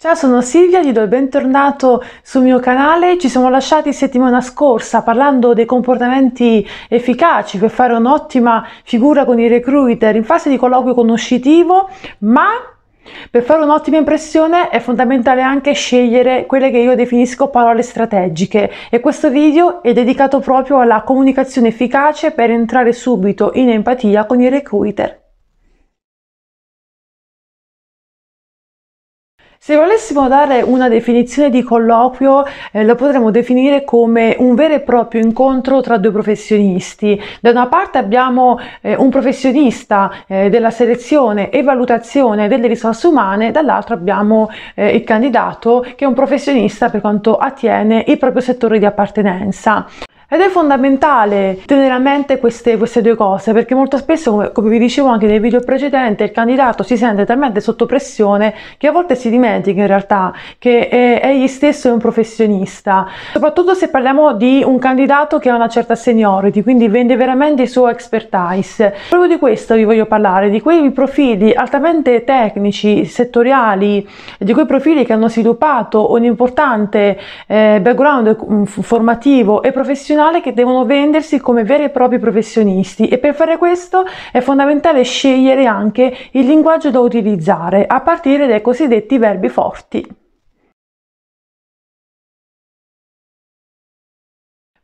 Ciao, sono Silvia, gli do il bentornato sul mio canale. Ci siamo lasciati settimana scorsa parlando dei comportamenti efficaci per fare un'ottima figura con i recruiter in fase di colloquio conoscitivo, ma per fare un'ottima impressione è fondamentale anche scegliere quelle che io definisco parole strategiche e questo video è dedicato proprio alla comunicazione efficace per entrare subito in empatia con i recruiter. Se volessimo dare una definizione di colloquio, eh, lo potremmo definire come un vero e proprio incontro tra due professionisti. Da una parte abbiamo eh, un professionista eh, della selezione e valutazione delle risorse umane, dall'altra abbiamo eh, il candidato che è un professionista per quanto attiene il proprio settore di appartenenza. Ed è fondamentale tenere a mente queste, queste due cose perché molto spesso, come, come, vi dicevo anche nel video precedente, il candidato si sente talmente sotto pressione che a volte si dimentica in realtà che è, egli stesso è un professionista, soprattutto se parliamo di un candidato che ha una certa seniority, quindi vende veramente il suo expertise. Proprio di questo vi voglio parlare, di quei profili altamente tecnici, settoriali, di quei profili che hanno sviluppato un importante eh, background mm, formativo e professionale professionale che devono vendersi come veri e propri professionisti e per fare questo è fondamentale scegliere anche il linguaggio da utilizzare a partire dai cosiddetti verbi forti.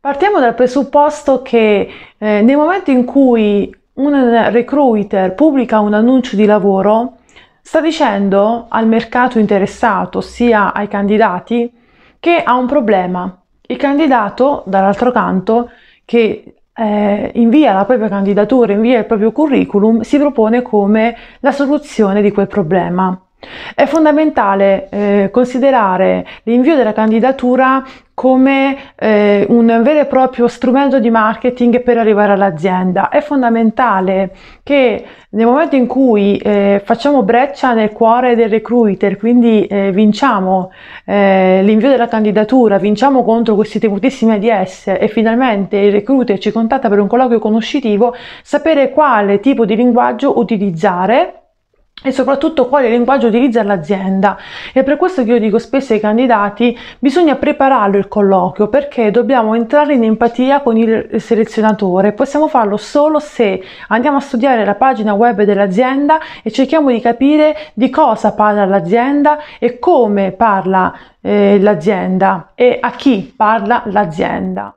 Partiamo dal presupposto che eh, nel momento in cui un recruiter pubblica un annuncio di lavoro, sta dicendo al mercato interessato, ossia ai candidati, che ha un problema, il candidato, dall'altro canto, che eh, invia la propria candidatura, invia il proprio curriculum, si propone come la soluzione di quel problema. È fondamentale eh, considerare l'invio della candidatura come eh, un vero e proprio strumento di marketing per arrivare all'azienda. È fondamentale che nel momento in cui eh, facciamo breccia nel cuore del recruiter, quindi eh, vinciamo eh, l'invio della candidatura, vinciamo contro questi temutissimi ADS e finalmente il recruiter ci contatta per un colloquio conoscitivo, sapere quale tipo di linguaggio utilizzare e soprattutto quale linguaggio utilizza l'azienda. È per questo che io dico spesso ai candidati bisogna prepararlo il colloquio perché dobbiamo entrare in empatia con il selezionatore. Possiamo farlo solo se andiamo a studiare la pagina web dell'azienda e cerchiamo di capire di cosa parla l'azienda e come parla eh, l'azienda e a chi parla l'azienda.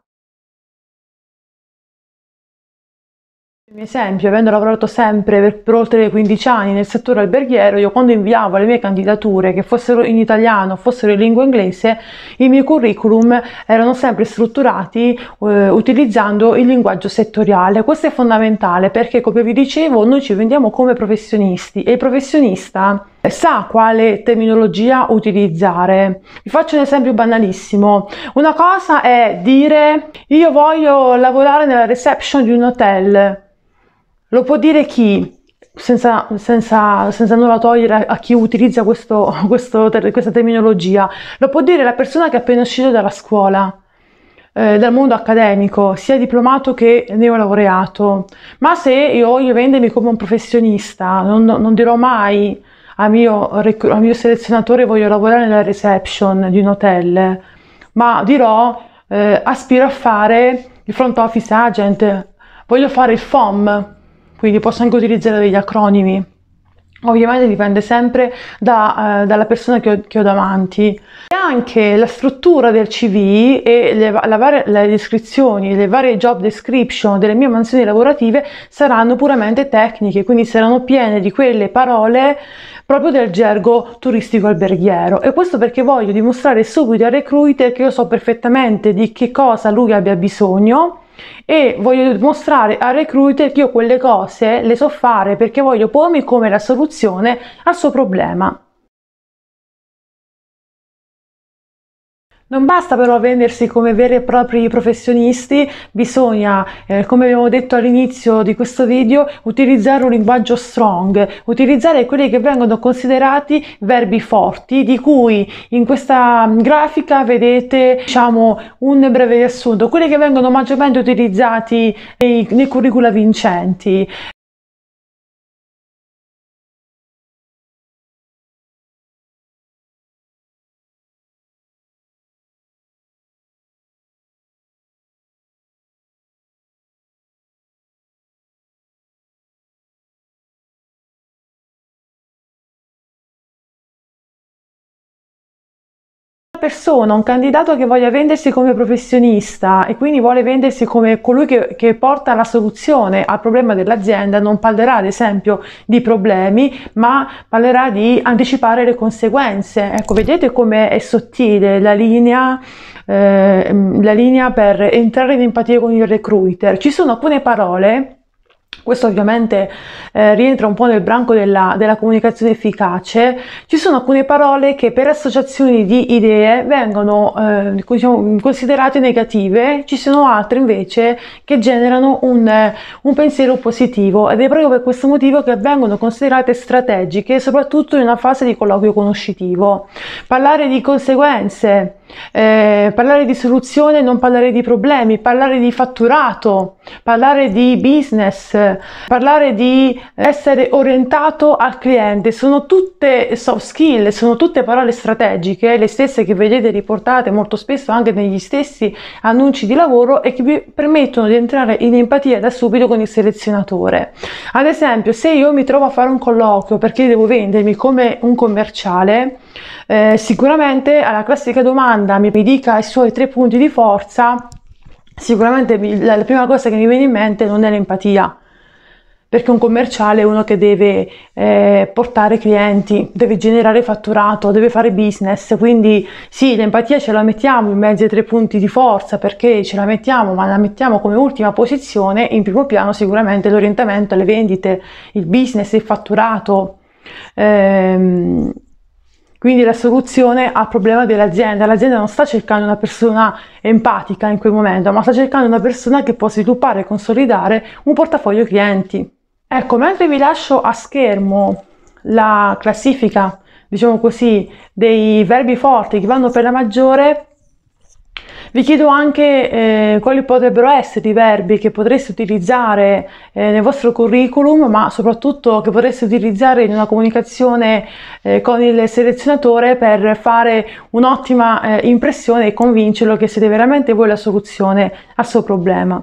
Per esempio, avendo lavorato sempre per, per, oltre 15 anni nel settore alberghiero, io quando inviavo le mie candidature, che fossero in italiano, fossero in lingua inglese, i miei curriculum erano sempre strutturati eh, utilizzando il linguaggio settoriale. Questo è fondamentale perché, come vi dicevo, noi ci vendiamo come professionisti e il professionista sa quale terminologia utilizzare. Vi faccio un esempio banalissimo. Una cosa è dire io voglio lavorare nella reception di un hotel. Lo può dire chi, senza, senza, senza nulla togliere a chi utilizza questo, questo, questa terminologia, lo può dire la persona che è appena uscita dalla scuola, eh, dal mondo accademico, sia diplomato che neolaureato. Ma se io, voglio vendermi come un professionista, non, non dirò mai al mio, al mio, selezionatore voglio lavorare nella reception di un hotel, ma dirò eh, aspiro a fare il front office agent, voglio fare il FOM, quindi posso anche utilizzare degli acronimi. Ovviamente dipende sempre da, eh, dalla persona che ho, che ho, davanti. E anche la struttura del CV e le, varie, le descrizioni, le varie job description delle mie mansioni lavorative saranno puramente tecniche, quindi saranno piene di quelle parole proprio del gergo turistico alberghiero e questo perché voglio dimostrare subito al recruiter che io so perfettamente di che cosa lui abbia bisogno e voglio mostrare al recruiter che io quelle cose le so fare perché voglio pormi come la soluzione al suo problema. Non basta però vendersi come veri e propri professionisti, bisogna, eh, come abbiamo detto all'inizio di questo video, utilizzare un linguaggio strong, utilizzare quelli che vengono considerati verbi forti, di cui in questa mm, grafica vedete diciamo, un breve riassunto, quelli che vengono maggiormente utilizzati nei, nei curricula vincenti. persona, un candidato che voglia vendersi come professionista e quindi vuole vendersi come colui che, che porta la soluzione al problema dell'azienda, non parlerà ad esempio di problemi, ma parlerà di anticipare le conseguenze. Ecco, vedete come è sottile la linea eh, la linea per entrare in empatia con il recruiter. Ci sono alcune parole questo ovviamente eh, rientra un po' nel branco della, della, comunicazione efficace, ci sono alcune parole che per associazioni di idee vengono eh, diciamo, considerate negative, ci sono altre invece che generano un, un, pensiero positivo ed è proprio per questo motivo che vengono considerate strategiche, soprattutto in una fase di colloquio conoscitivo. Parlare di conseguenze eh, parlare di soluzione, non parlare di problemi, parlare di fatturato, parlare di business, parlare di essere orientato al cliente, sono tutte soft skill, sono tutte parole strategiche, le stesse che vedete riportate molto spesso anche negli stessi annunci di lavoro e che vi permettono di entrare in empatia da subito con il selezionatore. Ad esempio, se io mi trovo a fare un colloquio perché devo vendermi come un commerciale, eh, sicuramente alla classica domanda mi dica i suoi tre punti di forza, sicuramente la, la prima cosa che mi viene in mente non è l'empatia, perché un commerciale è uno che deve eh, portare clienti, deve generare fatturato, deve fare business, quindi sì, l'empatia ce la mettiamo in mezzo ai tre punti di forza perché ce la mettiamo, ma la mettiamo come ultima posizione, in primo piano sicuramente l'orientamento alle vendite, il business, il fatturato. Ehm, quindi la soluzione al problema dell'azienda. L'azienda non sta cercando una persona empatica in quel momento, ma sta cercando una persona che può sviluppare e consolidare un portafoglio clienti. Ecco, mentre vi lascio a schermo la classifica, diciamo così, dei verbi forti che vanno per la maggiore, vi chiedo anche eh, quali potrebbero essere i verbi che potreste utilizzare eh, nel vostro curriculum, ma soprattutto che potreste utilizzare in una comunicazione eh, con il selezionatore per fare un'ottima eh, impressione e convincerlo che siete veramente voi la soluzione al suo problema.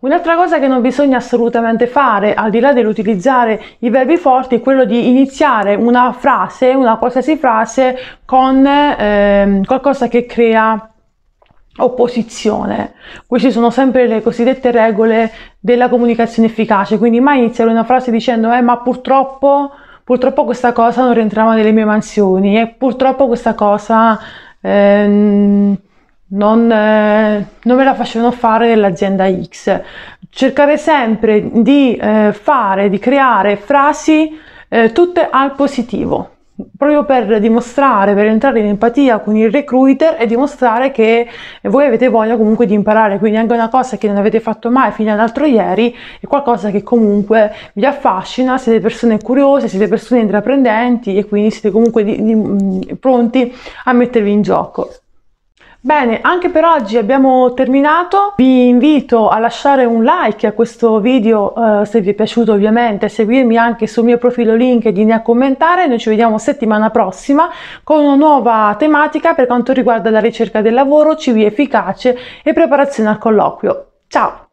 Un'altra cosa che non bisogna assolutamente fare, al di là dell'utilizzare i verbi forti, è quello di iniziare una frase, una qualsiasi frase, con eh, qualcosa che crea opposizione. Queste sono sempre le cosiddette regole della comunicazione efficace, quindi mai iniziare una frase dicendo eh ma purtroppo, purtroppo questa cosa non rientrava nelle mie mansioni e eh, purtroppo questa cosa... Ehm, non, eh, non me la facevano fare nell'azienda X. Cercare sempre di eh, fare, di creare frasi eh, tutte al positivo, proprio per dimostrare, per entrare in empatia con il recruiter e dimostrare che voi avete voglia comunque di imparare, quindi anche una cosa che non avete fatto mai fino all'altro ieri è qualcosa che comunque vi affascina, siete persone curiose, siete persone intraprendenti e quindi siete comunque di, di, pronti a mettervi in gioco. Bene, anche per oggi abbiamo terminato. Vi invito a lasciare un like a questo video eh, se vi è piaciuto ovviamente, a seguirmi anche sul mio profilo LinkedIn e a commentare. Noi ci vediamo settimana prossima con una nuova tematica per quanto riguarda la ricerca del lavoro, CV efficace e preparazione al colloquio. Ciao!